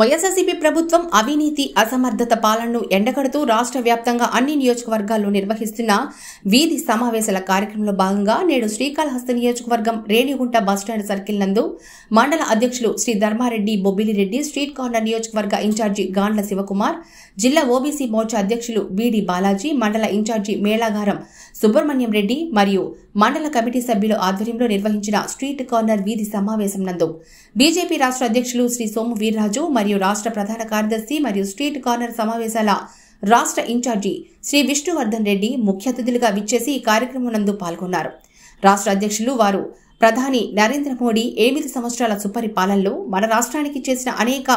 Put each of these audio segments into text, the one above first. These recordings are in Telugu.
వైఎస్ఆర్సీపీ ప్రభుత్వం అవినీతి అసమర్థత పాలనను ఎండగడుతూ రాష్ట్ర వ్యాప్తంగా అన్ని నియోజకవర్గాల్లో నిర్వహిస్తున్న వీధి సమావేశాల కార్యక్రమంలో భాగంగా నేడు శ్రీకాళహస్తి నియోజకవర్గం రేణిగుంట బస్టాండ్ సర్కిల్ నందు మండల అధ్యక్షులు శ్రీ ధర్మారెడ్డి బొబ్బిలిరెడ్డి స్ట్రీట్ కార్నర్ నియోజకవర్గ ఇన్ఛార్జి గాండ్ల శివకుమార్ జిల్లా ఓబీసీ మోర్చా అధ్యక్షులు బీడి బాలాజీ మండల ఇన్ఛార్జి మేళాగారం సుబ్రహ్మణ్యం రెడ్డి మరియు మండల కమిటీ సభ్యుల ఆధ్వర్యంలో నిర్వహించిన స్ట్రీట్ కార్నర్ వీధి సమావేశం నందు బీజేపీ రాష్ట్ర అధ్యక్షులు శ్రీ సోము వీర్రాజు మరియు మరియు రాష్ట్ర ప్రధాన కార్యదర్శి మరియు స్ట్రీట్ కార్నర్ సమావేశాల రాష్ట్ర ఇన్ఛార్జి శ్రీ విష్ణువర్ధన్ రెడ్డి ముఖ్య అతిథులుగా విచ్చేసి ఈ కార్యక్రమం నందు పాల్గొన్నారు రాష్ట్ర అధ్యక్షులు వారు ప్రధాని నరేంద్ర మోడీ ఎనిమిది సంవత్సరాల సుపరిపాలనలో మన రాష్ట్రానికి చేసిన అనేక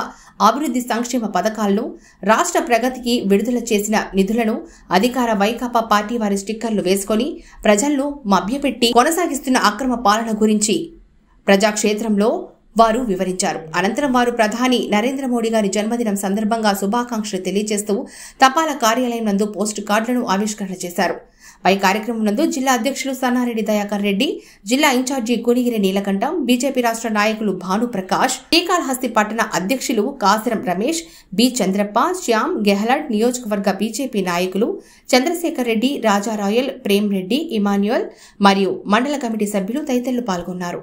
అభివృద్ధి సంక్షేమ పథకాలను రాష్ట్ర ప్రగతికి విడుదల చేసిన నిధులను అధికార వైకాపా పార్టీ వారి స్టిక్కర్లు వేసుకొని ప్రజలను మభ్యపెట్టి కొనసాగిస్తున్న అక్రమ పాలన గురించి ప్రజాక్షేత్రంలో వారు వివరించారు అనంతరం వారు ప్రధాని నరేంద్ర మోడీ గారి జన్మదినం సందర్భంగా శుభాకాంక్షలు తెలియజేస్తూ తపాలా కార్యాలయం నందు పోస్టు కార్డులను ఆవిష్కరణ చేశారు పై కార్యక్రమం నందు జిల్లా అధ్యక్షులు సన్నారెడ్డి దయాకర్ రెడ్డి జిల్లా ఇన్ఛార్జి కొనిగిరి నీలకంఠం బీజేపీ రాష్ట్ర నాయకులు భానుప్రకాష్ శ్రీకాళహస్తి పట్టణ అధ్యక్షులు కాసరం రమేష్ బి చంద్రప్ప శ్యామ్ గెహ్లాట్ నియోజకవర్గ బీజేపీ నాయకులు చంద్రశేఖర్ రెడ్డి రాజారాయల్ ప్రేమ్ రెడ్డి ఇమాన్యుయల్ మరియు మండల కమిటీ సభ్యులు తదితరులు పాల్గొన్నారు